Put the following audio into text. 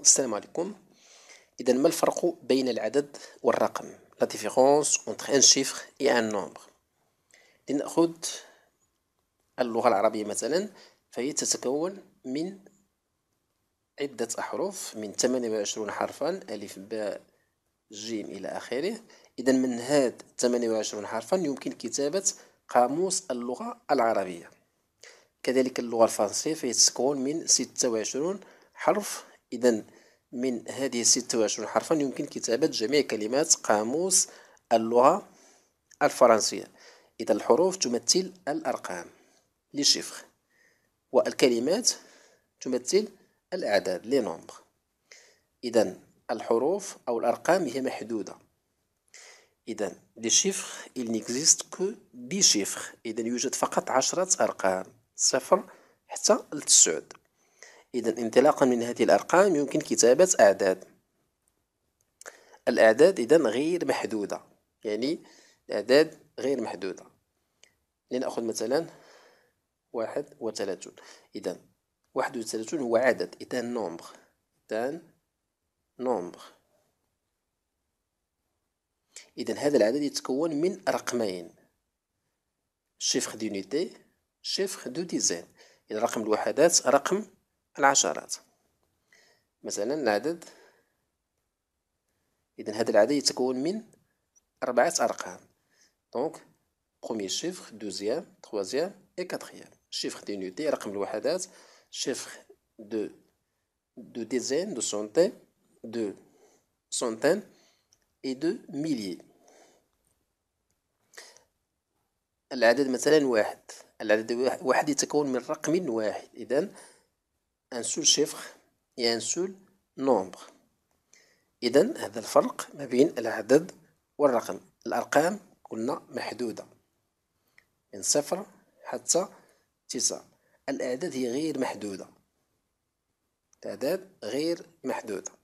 السلام عليكم إذا ما الفرق بين العدد والرقم لا ديفيرونس اونتر ان شيفر اي ان نومبر لنأخذ اللغة العربية مثلا فهي تتكون من عدة أحرف من 28 حرفا ألف باء جيم إلى آخره إذا من هاد 28 حرفا يمكن كتابة قاموس اللغة العربية كذلك اللغة الفرنسية فهي تتكون من 26 حرف إذا من هذه الستة وعشرون حرفا يمكن كتابة جميع كلمات قاموس اللغة الفرنسية إذا الحروف تمثل الأرقام لي والكلمات تمثل الأعداد لي نومبر إذا الحروف أو الأرقام هي محدودة إذا لي شيفخ il n'existe que إذا يوجد فقط عشرة أرقام صفر حتى لتسعود إذا انطلاقا من هذه الأرقام يمكن كتابة أعداد الأعداد إذا غير محدودة يعني الأعداد غير محدودة لنأخذ مثلا واحد وثلاثون إذا واحد وثلاثون هو عدد إذا نومبر إذا نومبر إذا هذا العدد يتكون من رقمين شيفر دونيتي شيفر دو ديزين إذا رقم الوحدات رقم العشرات مثلا العدد إذا هذا العدد يتكون من أربعة أرقام دونك بخومي شيفر دوزيام تخوازيام إي كاتخيام شيفر نوتي رقم الوحدات شيفر دو دو ديزين دو سونتين دو سونتين إي دو ميليي العدد مثلا واحد العدد واحد يتكون من رقم واحد إذا un seul chiffre et un seul nombre إذا هذا الفرق ما بين العدد والرقم الأرقام قلنا محدودة من صفر حتى تسعة الأعداد هي غير محدودة الأعداد غير محدودة